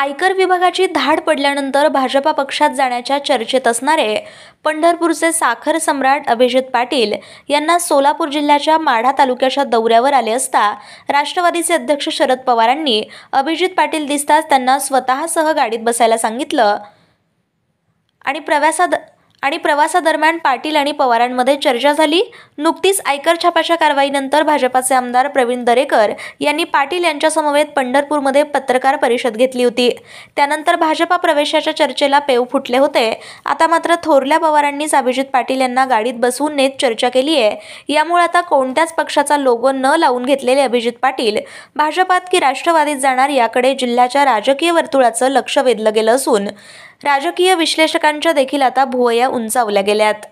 आयकर विभागाची धाड पडल्यानंतर भाजपा पक्षात जाण्याच्या चर्चेत असणारे पंढरपूरचे साखर सम्राट अभिजित पाटील यांना सोलापूर जिल्ह्याच्या माढा तालुक्याच्या दौऱ्यावर आले असता राष्ट्रवादीचे अध्यक्ष शरद पवारांनी अभिजित पाटील दिसताच त्यांना स्वतःसह गाडीत बसायला सांगितलं आणि प्रवासात आणि प्रवासादरम्यान पाटील आणि पवारांमध्ये चर्चा झाली नुकतीच आयकर छापाच्या कारवाईनंतर भाजपाचे आमदार प्रवीण दरेकर यांनी पाटील यांच्यासमवेत पंढरपूरमध्ये पत्रकार परिषद घेतली होती त्यानंतर भाजपा प्रवेशाच्या चर्चेला पेव फुटले होते आता मात्र थोरल्या पवारांनीच अभिजित पाटील यांना गाडीत बसवून नेत चर्चा केली आहे यामुळे आता कोणत्याच पक्षाचा लोगो न लावून घेतलेले अभिजित पाटील भाजपात की राष्ट्रवादीत जाणार याकडे जिल्ह्याच्या राजकीय वर्तुळाचं लक्ष वेधलं गेलं असून राजकीय विश्लेषकांच्या देखील आता भुवया उंचावल्या गेल्यात